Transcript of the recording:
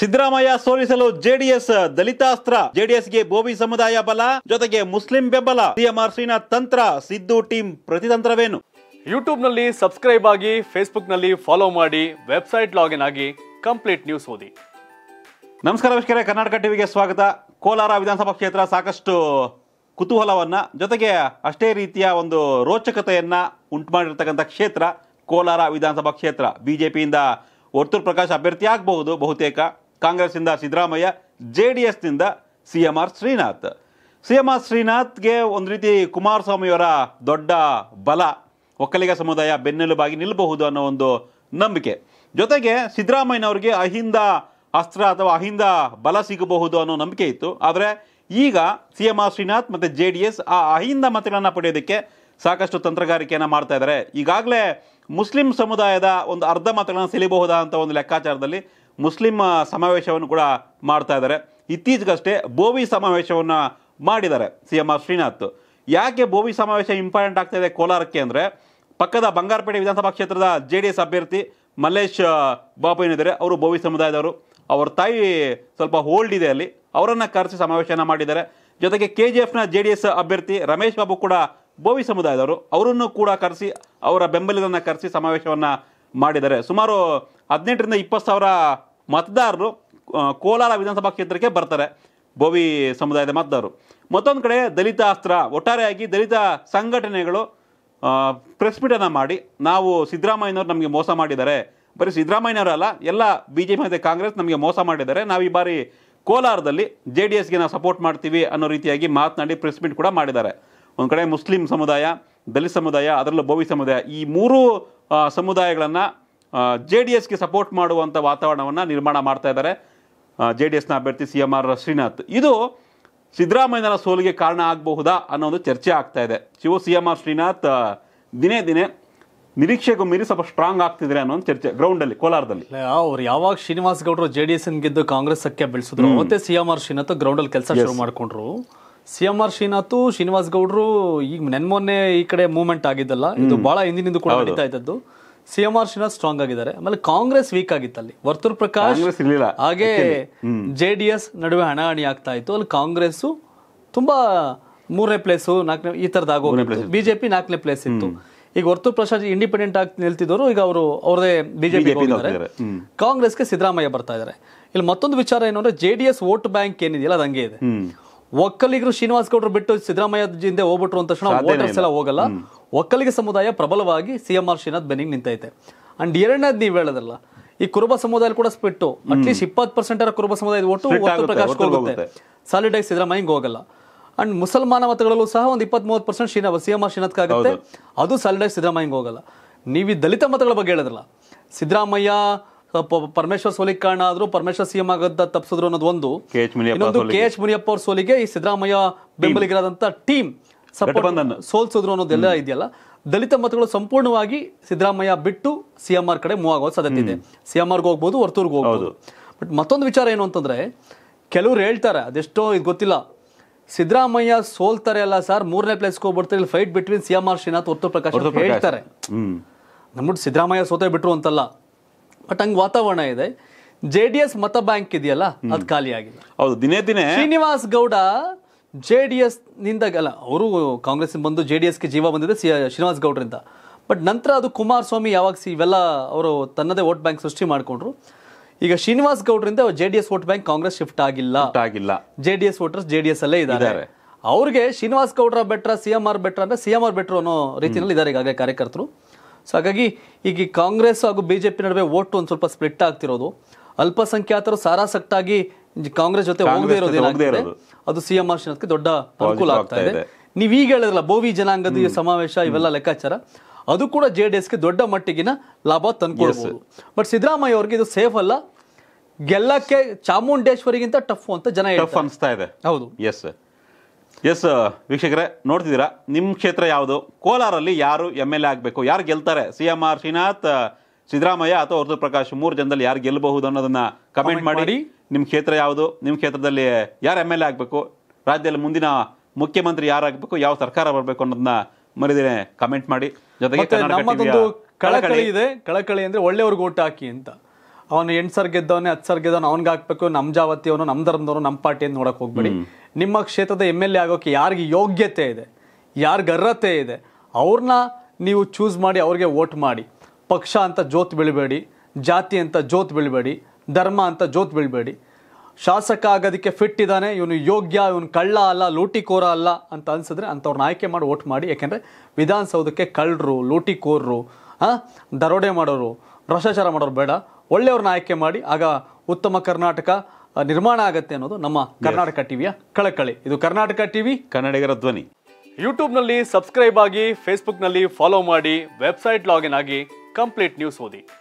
ಸಿದ್ದರಾಮಯ್ಯ ಸೋಲಿಸಲು ಜೆಡಿಎಸ್ ದಲಿತಾಸ್ತ್ರ ಜೆಡಿಎಸ್ಗೆ ಬೋವಿ ಸಮುದಾಯ ಬಲ ಜೊತೆಗೆ ಮುಸ್ಲಿಂ ಬೆಂಬಲ ಸಿಎಂ ಆರ್ ಶ್ರೀನಾಥ್ ತಂತ್ರ ಸಿದ್ದು ಟೀಮ್ ಪ್ರತಿತಂತ್ರವೇನು ಯೂಟ್ಯೂಬ್ನಲ್ಲಿ ಸಬ್ಸ್ಕ್ರೈಬ್ ಆಗಿ ಫೇಸ್ಬುಕ್ನಲ್ಲಿ ಫಾಲೋ ಮಾಡಿ ವೆಬ್ಸೈಟ್ ಲಾಗಿನ್ ಆಗಿ ಕಂಪ್ಲೀಟ್ ನ್ಯೂಸ್ ಓದಿ ನಮಸ್ಕಾರ ನಮಸ್ಕಾರ ಕರ್ನಾಟಕ ಟಿವಿಗೆ ಸ್ವಾಗತ ಕೋಲಾರ ವಿಧಾನಸಭಾ ಕ್ಷೇತ್ರ ಸಾಕಷ್ಟು ಕುತೂಹಲವನ್ನು ಜೊತೆಗೆ ಅಷ್ಟೇ ರೀತಿಯ ಒಂದು ರೋಚಕತೆಯನ್ನು ಉಂಟು ಮಾಡಿರ್ತಕ್ಕಂಥ ಕ್ಷೇತ್ರ ಕೋಲಾರ ವಿಧಾನಸಭಾ ಕ್ಷೇತ್ರ ಬಿ ಜೆ ಪಿಯಿಂದ ಪ್ರಕಾಶ್ ಅಭ್ಯರ್ಥಿ ಆಗಬಹುದು ಬಹುತೇಕ ಕಾಂಗ್ರೆಸ್ನಿಂದ ಸಿದ್ದರಾಮಯ್ಯ ಜೆ ಡಿ ಎಸ್ನಿಂದ C M R Srinath C M R ಶ್ರೀನಾಥ್ಗೆ ಒಂದು ರೀತಿ ಕುಮಾರಸ್ವಾಮಿಯವರ ದೊಡ್ಡ ಬಲ ಒಕ್ಕಲಿಗ ಸಮುದಾಯ ಬೆನ್ನೆಲುಬಾಗಿ ನಿಲ್ಲಬಹುದು ಅನ್ನೋ ಒಂದು ನಂಬಿಕೆ ಜೊತೆಗೆ ಸಿದ್ದರಾಮಯ್ಯನವ್ರಿಗೆ ಅಹಿಂದ ಅಸ್ತ್ರ ಅಥವಾ ಅಹಿಂದ ಬಲ ಸಿಗಬಹುದು ಅನ್ನೋ ನಂಬಿಕೆ ಇತ್ತು ಆದರೆ ಈಗ ಸಿ ಎಂ ಆರ್ ಶ್ರೀನಾಥ್ ಮತ್ತು ಜೆ ಡಿ ಎಸ್ ಆ ಅಹಿಂದ ಮತಗಳನ್ನು ಪಡೆಯೋದಕ್ಕೆ ಸಾಕಷ್ಟು ತಂತ್ರಗಾರಿಕೆಯನ್ನು ಮಾಡ್ತಾ ಇದ್ದಾರೆ ಈಗಾಗಲೇ ಮುಸ್ಲಿಂ ಸಮುದಾಯದ ಒಂದು ಅರ್ಧ ಮತಗಳನ್ನು ಸೆಳಿಬಹುದಾ ಅಂತ ಒಂದು ಲೆಕ್ಕಾಚಾರದಲ್ಲಿ ಮುಸ್ಲಿಂ ಸಮಾವೇಶವನ್ನು ಕೂಡ ಮಾಡ್ತಾ ಇದ್ದಾರೆ ಇತ್ತೀಚೆಗಷ್ಟೇ ಬೋವಿ ಸಮಾವೇಶವನ್ನು ಮಾಡಿದ್ದಾರೆ ಸಿ ಎಂ ಆರ್ ಶ್ರೀನಾಥ್ ಯಾಕೆ ಬೋವಿ ಸಮಾವೇಶ ಇಂಪಾರ್ಟೆಂಟ್ ಆಗ್ತಾ ಇದೆ ಕೋಲಾರಕ್ಕೆ ಅಂದರೆ ಪಕ್ಕದ ಬಂಗಾರಪೇಟೆ ವಿಧಾನಸಭಾ ಕ್ಷೇತ್ರದ ಜೆ ಡಿ ಎಸ್ ಅಭ್ಯರ್ಥಿ ಮಲ್ಲೇಶ್ ಬಾಬು ಏನಿದ್ದಾರೆ ಅವರು ಬೋವಿ ಸಮುದಾಯದವರು ಅವ್ರ ತಾಯಿ ಸ್ವಲ್ಪ ಹೋಲ್ಡ್ ಇದೆ ಅಲ್ಲಿ ಅವರನ್ನು ಕರೆಸಿ ಸಮಾವೇಶನ ಮಾಡಿದ್ದಾರೆ ಜೊತೆಗೆ ಕೆ ಜಿ ಎಫ್ನ ಜೆ ಡಿ ಎಸ್ ಅಭ್ಯರ್ಥಿ ರಮೇಶ್ ಬಾಬು ಕೂಡ ಬೋವಿ ಸಮುದಾಯದವರು ಅವರನ್ನು ಕೂಡ ಕರೆಸಿ ಅವರ ಬೆಂಬಲಿಗರನ್ನು ಕರೆಸಿ ಸಮಾವೇಶವನ್ನು ಮಾಡಿದ್ದಾರೆ ಸುಮಾರು ಹದಿನೆಂಟರಿಂದ ಇಪ್ಪತ್ತು ಸಾವಿರ ಮತದಾರರು ಕೋಲಾರ ವಿಧಾನಸಭಾ ಕ್ಷೇತ್ರಕ್ಕೆ ಬರ್ತಾರೆ ಬೋವಿ ಸಮುದಾಯದ ಮತದಾರರು ಮತ್ತೊಂದು ಕಡೆ ದಲಿತ ಅಸ್ತ್ರ ಒಟ್ಟಾರೆಯಾಗಿ ದಲಿತ ಸಂಘಟನೆಗಳು ಪ್ರೆಸ್ ಮೀಟನ್ನು ಮಾಡಿ ನಾವು ಸಿದ್ದರಾಮಯ್ಯನವರು ನಮಗೆ ಮೋಸ ಮಾಡಿದ್ದಾರೆ ಬರೀ ಅಲ್ಲ ಎಲ್ಲ ಬಿ ಜೆ ಪಿ ಮತ್ತು ಕಾಂಗ್ರೆಸ್ ನಮಗೆ ಮೋಸ ಮಾಡಿದ್ದಾರೆ ನಾವು ಈ ಬಾರಿ ಕೋಲಾರದಲ್ಲಿ ಜೆ ಡಿ ಎಸ್ಗೆ ನಾವು ಸಪೋರ್ಟ್ ಮಾಡ್ತೀವಿ ಅನ್ನೋ ರೀತಿಯಾಗಿ ಮಾತನಾಡಿ ಪ್ರೆಸ್ ಮೀಟ್ ಕೂಡ ಮಾಡಿದ್ದಾರೆ ಒಂದು ಕಡೆ ಮುಸ್ಲಿಂ ಸಮುದಾಯ ದಲಿತ ಸಮುದಾಯ ಅದರಲ್ಲೂ ಬೋವಿ ಸಮುದಾಯ ಈ ಮೂರು ಸಮುದಾಯಗಳನ್ನು ಜೆ ಡಿ ಎಸ್ಗೆ ಸಪೋರ್ಟ್ ಮಾಡುವಂಥ ವಾತಾವರಣವನ್ನು ನಿರ್ಮಾಣ ಮಾಡ್ತಾ ಇದ್ದಾರೆ ಜೆ ಡಿ ಎಸ್ನ ಅಭ್ಯರ್ಥಿ ಸಿ ಎಂ ಆರ್ ಶ್ರೀನಾಥ್ ಇದು ಸಿದ್ದರಾಮಯ್ಯನ ಸೋಲಿಗೆ ಕಾರಣ ಆಗಬಹುದಾ ಅನ್ನೋ ಒಂದು ಚರ್ಚೆ ಆಗ್ತಾ ಇದೆ Shiva C M R Srinath ದಿನೇ ದಿನೇ ನಿರೀಕ್ಷೆಗೂ ಮೀರಿ ಸ್ವಲ್ಪ ಸ್ಟ್ರಾಂಗ್ ಆಗ್ತಿದ್ರೆ ಅನ್ನೋ ಒಂದು ಚರ್ಚೆ ಗ್ರೌಂಡಲ್ಲಿ ಕೋಲಾರದಲ್ಲಿ ಅವ್ರು ಯಾವಾಗ ಶ್ರೀನಿವಾಸ್ ಗೌಡರು ಜೆ ಡಿ ಎಸ್ ಗೆದ್ದು ಕಾಂಗ್ರೆಸ್ ಸಖ್ಯ ಬೆಳೆಸಿದ್ರು ಮತ್ತೆ ಸಿ ಎಂ ಆರ್ ಶ್ರೀನಾಥ್ ಗ್ರೌಂಡಲ್ಲಿ ಕೆಲಸ ಶುರು ಮಾಡಿಕೊಂಡ್ರು C M R Srinath Srinivas ಗೌಡರು ಈಗ ನೆನ್ಮೊನ್ನೆ ಈ ಕಡೆ ಮೂವ್ಮೆಂಟ್ ಆಗಿದ್ದಲ್ಲ ಇದು ಬಹಳ ಹಿಂದಿನಿಂದ ಕೂಡ ನಡೀತಾ ಇದ್ದದ್ದು C M R Srinath strong ಆಗಿದ್ದಾರೆ ಆಮೇಲೆ ಕಾಂಗ್ರೆಸ್ ವೀಕ್ ಆಗಿತ್ತು ಅಲ್ಲಿ ವರ್ತೂರ್ ಪ್ರಕಾಶ್ ಹಾಗೆ ಜೆ ಡಿ ಎಸ್ ನಡುವೆ ಹಣಾಹಣಿ ಆಗ್ತಾ ಇತ್ತು ಅಲ್ಲಿ ಕಾಂಗ್ರೆಸ್ ತುಂಬಾ ಮೂರನೇ ಪ್ಲೇಸ್ ನಾಲ್ಕನೇ ಈ ತರದ ಆಗೋ ಬಿಜೆಪಿ ನಾಲ್ಕನೇ ಪ್ಲೇಸ್ ಇತ್ತು ಈಗ ವರ್ತೂರ್ ಪ್ರಸಾದ್ ಇಂಡಿಪೆಂಡೆಂಟ್ ಆಗಿ ನಿಲ್ತಿದ್ದವರು ಈಗ ಅವರು ಅವ್ರದೇ ಬಿಜೆಪಿ ಕಾಂಗ್ರೆಸ್ಗೆ ಸಿದ್ದರಾಮಯ್ಯ ಬರ್ತಾ ಇದ್ದಾರೆ ಇಲ್ಲಿ ಮತ್ತೊಂದು ವಿಚಾರ ಏನು ಅಂದ್ರೆ J D S vote bank ಏನಿದೆಯಲ್ಲ ಅದಂಗೆ ಇದೆ ಒಕ್ಕಲಿಗರು ಶ್ರೀನಿವಾಸ್ ಗೌಡರು ಬಿಟ್ಟು ಸಿದ್ದರಾಮಯ್ಯ ಹಿಂದೆ ಹೋಗ್ಬಿಟ್ರು ಅಂತ ವೋಟರ್ಸ್ ಎಲ್ಲ ಹೋಗಲ್ಲ ಒಕ್ಕಲಿಗ ಸಮುದಾಯ ಪ್ರಬಲವಾಗಿ ಸಿ ಎಂ ಆರ್ ಶ್ರೀನಾಥ್ ಬೆನ್ನಿಗೆ ನಿಂತೈತೆ ಅಂಡ್ ಎರಡನೇದು ನೀವು ಹೇಳೋದಲ್ಲ ಈ ಕುರುಬ ಸಮುದಾಯ ಕೂಡ ಸ್ಪಿಟ್ಟು ಅಟ್ಲೀಸ್ಟ್ ಇಪ್ಪತ್ತು ಪರ್ಸೆಂಟ್ ಕುರುಬ ಸಮುದಾಯದ ಒಟ್ಟು ಪ್ರಕಾಶ್ ಹೋಗುತ್ತೆ ಸಾಲಿಡ್ ಆಗಿ ಹೋಗಲ್ಲ ಅಂಡ್ ಮುಸಲ್ಮಾನ ಮತಗಳಲ್ಲೂ ಸಹ ಒಂದು ಇಪ್ಪತ್ತ್ ಮೂವತ್ತು ಪರ್ಸೆಂಟ್ ಶ್ರೀನಾ ಸಿ ಎಂ ಆರ್ ಶ್ರೀನಾಥ್ ಆಗುತ್ತೆ ಅದು ಸಾಲಿಡ್ ಆಗಿ ಹೋಗಲ್ಲ ನೀವು ದಲಿತ ಮತಗಳ ಬಗ್ಗೆ ಹೇಳಿದ್ರಲ್ಲ ಸಿದ್ದರಾಮಯ್ಯ ಪರಮೇಶ್ವರ್ ಸೋಲಿಗೆ ಕಾರಣ ಆದ್ರೂ ಪರಮೇಶ್ವರ್ ಸಿಎಂ ಆಗದ ತಪ್ಪಿಸಿದ್ರು ಅನ್ನೋದು ಒಂದು ಕೆ ಎಚ್ ಇನ್ನೊಂದು ಕೆ ಎಚ್ ಮುನಿಯಪ್ಪ ಅವ್ರ ಸೋಲಿಗೆ ಈ ಸಿದ್ದರಾಮಯ್ಯ ಬೆಂಬಲಿಗರಾದಂತ ಟೀಮ್ ಸಪೋರ್ಟ್ ಸೋಲ್ಸಿದ್ರು ಅನ್ನೋದೆಲ್ಲ ಇದೆಯಲ್ಲ ದಲಿತ ಮತಗಳು ಸಂಪೂರ್ಣವಾಗಿ ಸಿದ್ದರಾಮಯ್ಯ ಬಿಟ್ಟು ಸಿಎಂ ಆರ್ ಕಡೆ ಮೂವ್ ಆಗೋ ಸಾಧ್ಯತೆ ಇದೆ ಸಿಎಂ ಆರ್ಗೆ ಹೋಗ್ಬೋದು ವರ್ತೂರ್ಗೆ ಹೋಗ್ಬೋದು ಬಟ್ ಮತ್ತೊಂದು ವಿಚಾರ ಏನು ಅಂತಂದ್ರೆ ಕೆಲವ್ರು ಹೇಳ್ತಾರೆ ಅದೆಷ್ಟೋ ಇದು ಗೊತ್ತಿಲ್ಲ ಸಿದ್ದರಾಮಯ್ಯ ಸೋಲ್ತಾರೆ ಅಲ್ಲ ಸರ್ ಮೂರನೇ ಪ್ಲೇಸ್ ಹೋಗ್ಬಿಡ್ತಾರೆ fight between CM R Srinath Prakash ಹೇಳ್ತಾರೆ ನಮ್ಮ ಸಿದ್ದರಾಮಯ್ಯ ಸೋತೆ ಬಿಟ್ರು ಅಂತಲ್ಲ ಬಟ್ ಹಂಗೆ ವಾತಾವರಣ ಇದೆ ಜೆ ಡಿ ಎಸ್ ಮತ ಬ್ಯಾಂಕ್ ಇದೆಯಲ್ಲ ಅದು ಖಾಲಿ ಆಗಿಲ್ಲ ಹೌದು ದಿನೇ ದಿನೇ Srinivas Gowda J D S ನಿಂದ ಅಲ್ಲ ಅವರು ಕಾಂಗ್ರೆಸ್ ಬಂದು ಜೆ ಡಿ ಜೀವ ಬಂದಿದೆ ಶ್ರೀನಿವಾಸ್ ಗೌಡರಿಂದ ಬಟ್ ನಂತರ ಅದು ಕುಮಾರಸ್ವಾಮಿ ಯಾವಾಗ ಸಿ ಇವೆಲ್ಲ ಅವರು ತನ್ನದೇ ವೋಟ್ ಬ್ಯಾಂಕ್ ಸೃಷ್ಟಿ ಮಾಡಿಕೊಂಡ್ರು ಈಗ ಶ್ರೀನಿವಾಸ್ ಗೌಡರಿಂದ J D S vote bank Congress shift ಆಗಿಲ್ಲ ಆಗಿಲ್ಲ J D S voters J D S ಅಲ್ಲೇ ಇದ್ದಾರೆ ಅವ್ರಿಗೆ ಶ್ರೀನಿವಾಸ್ ಗೌಡ್ರ ಬೆಟ್ರ ಸಿ ಎಂ ಆರ್ ಬೆಟ್ರ ಅಂದ್ರೆ ಸಿ ಎಂ ಆರ್ ಬೆಟ್ರ ಅನ್ನೋ ರೀತಿಯಲ್ಲಿ ಇದಾರೆ ಈಗಾಗಲೇ ಕಾರ್ಯಕರ್ತರು ಸೊ ಹಾಗಾಗಿ ಈಗ ಕಾಂಗ್ರೆಸ್ ಹಾಗೂ ಬಿ ಜೆ ಪಿ ನಡುವೆ ಓಟು ಒಂದು ಸ್ವಲ್ಪ ಸ್ಪ್ಲಿಟ್ ಆಗ್ತಿರೋದು ಅಲ್ಪಸಂಖ್ಯಾತರು ಸಾರಾಸಕ್ತಾಗಿ ಕಾಂಗ್ರೆಸ್ ಜೊತೆ ಹೋಗದೇ ಇರೋದು ಅದು ಸಿ ಎಂ ದೊಡ್ಡ ಅನುಕೂಲ ಆಗ್ತಾ ಇದೆ ನೀವು ಈಗ ಹೇಳಿದ್ರಲ್ಲ ಬೋವಿ ಜನಾಂಗದ ಸಮಾವೇಶ ಇವೆಲ್ಲ ಲೆಕ್ಕಾಚಾರ ಅದು ಕೂಡ ಜೆ ಡಿ ಎಸ್ಗೆ ದೊಡ್ಡ ಮಟ್ಟಿಗಿನ ಲಾಭ ತಂದ್ಕೊಳ್ಬೋದು ಬಟ್ ಸಿದ್ದರಾಮಯ್ಯ ಅವ್ರಿಗೆ ಇದು ಸೇಫ್ ಅಲ್ಲ ಗೆಲ್ಲಕ್ಕೆ ಚಾಮುಂಡೇಶ್ವರಿಗಿಂತ ಟಫ್ ಅಂತ ಜನ ಟಫ್ ಅನಿಸ್ತಾ ಇದೆ ಹೌದು ಎಸ್ ಎಸ್ ವೀಕ್ಷಕರೇ ನೋಡ್ತಿದ್ದೀರಾ ನಿಮ್ಮ ಕ್ಷೇತ್ರ ಯಾವುದು ಕೋಲಾರಲ್ಲಿ ಯಾರು ಎಮ್ ಎಲ್ ಎ ಆಗಬೇಕು ಯಾರು ಗೆಲ್ತಾರೆ C M R Srinath Siddaramaiah ಅಥವಾ ಅರ್ಧ ಪ್ರಕಾಶ್ ಮೂರು ಜನದಲ್ಲಿ ಯಾರು ಗೆಲ್ಲಬಹುದು ಅನ್ನೋದನ್ನು ಕಮೆಂಟ್ ಮಾಡಿ ನಿಮ್ಮ ಕ್ಷೇತ್ರ ಯಾವುದು ನಿಮ್ಮ ಕ್ಷೇತ್ರದಲ್ಲಿ ಯಾರು ಎಮ್ ಎಲ್ ಎ ಆಗಬೇಕು ರಾಜ್ಯದಲ್ಲಿ ಮುಂದಿನ ಮುಖ್ಯಮಂತ್ರಿ ಯಾರಾಗಬೇಕು ಯಾವ ಸರ್ಕಾರ ಬರಬೇಕು ಅನ್ನೋದನ್ನ ಮರಿದಿನ ಕಮೆಂಟ್ ಮಾಡಿ ಜೊತೆಗೆ ಕಳಕಳಿ ಇದೆ ಕಳಕಳಿ ಅಂದರೆ ಒಳ್ಳೆಯವ್ರಿಗೆ ಓಟ್ ಹಾಕಿ ಅಂತ ಅವನು ಎಂಟು ಸರ್ ಗೆದ್ದವನೇ ಹತ್ತು ಸರ್ ಗೆದ್ದವನು ಅವ್ನಿಗೆ ಹಾಕ್ಬೇಕು ನಮ್ಮ ಜಾವತಿಯವನು ನಮ್ಮ ಧರ್ಮದವನು ನಮ್ಮ ಪಾರ್ಟಿ ಅಂತ ಹೋಗ್ಬೇಡಿ ನಿಮ್ಮ ಕ್ಷೇತ್ರದ ಎಮ್ ಎಲ್ ಎ ಆಗೋಕ್ಕೆ ಯಾರಿಗೆ ಯೋಗ್ಯತೆ ಇದೆ ಯಾರಿಗೆ ಅರ್ಹತೆ ಇದೆ ಅವ್ರನ್ನ ನೀವು ಚೂಸ್ ಮಾಡಿ ಅವ್ರಿಗೆ ವೋಟ್ ಮಾಡಿ ಪಕ್ಷ ಅಂತ ಜೋತ್ ಬೆಳಿಬೇಡಿ ಜಾತಿ ಅಂತ ಜೋತ್ ಬೆಳಿಬೇಡಿ ಧರ್ಮ ಅಂತ ಜೋತ್ ಬೆಳಿಬೇಡಿ ಶಾಸಕ ಆಗೋದಕ್ಕೆ ಫಿಟ್ ಇದ್ದಾನೆ ಇವನು ಯೋಗ್ಯ ಇವನು ಕಳ್ಳ ಅಲ್ಲ ಲೂಟಿಕೋರ ಅಲ್ಲ ಅಂತ ಅನ್ಸಿದ್ರೆ ಅಂಥವ್ರನ್ನ ಆಯ್ಕೆ ಮಾಡಿ ಓಟ್ ಮಾಡಿ ಯಾಕೆಂದರೆ ವಿಧಾನಸೌಧಕ್ಕೆ ಕಳ್ಳರು ಲೂಟಿಕೋರರು ಹಾಂ ದರೋಡೆ ಮಾಡೋರು ಭ್ರಷ್ಟಾಚಾರ ಮಾಡೋರು ಬೇಡ ಒಳ್ಳೆಯವ್ರನ್ನ ಆಯ್ಕೆ ಮಾಡಿ ಆಗ ಉತ್ತಮ ಕರ್ನಾಟಕ ನಿರ್ಮಾಣ ಆಗತ್ತೆ ಅನ್ನೋದು ನಮ್ಮ ಕರ್ನಾಟಕ ಟಿವಿಯ ಕಳಕಳಿ ಇದು ಕರ್ನಾಟಕ ಟಿವಿ ಕನ್ನಡಿಗರ ಧ್ವನಿ ಯೂಟ್ಯೂಬ್ನಲ್ಲಿ ಸಬ್ಸ್ಕ್ರೈಬ್ ಆಗಿ ಫೇಸ್ಬುಕ್ನಲ್ಲಿ ಫಾಲೋ ಮಾಡಿ ವೆಬ್ಸೈಟ್ ಲಾಗಿನ್ ಆಗಿ ಕಂಪ್ಲೀಟ್ ನ್ಯೂಸ್ ಓದಿ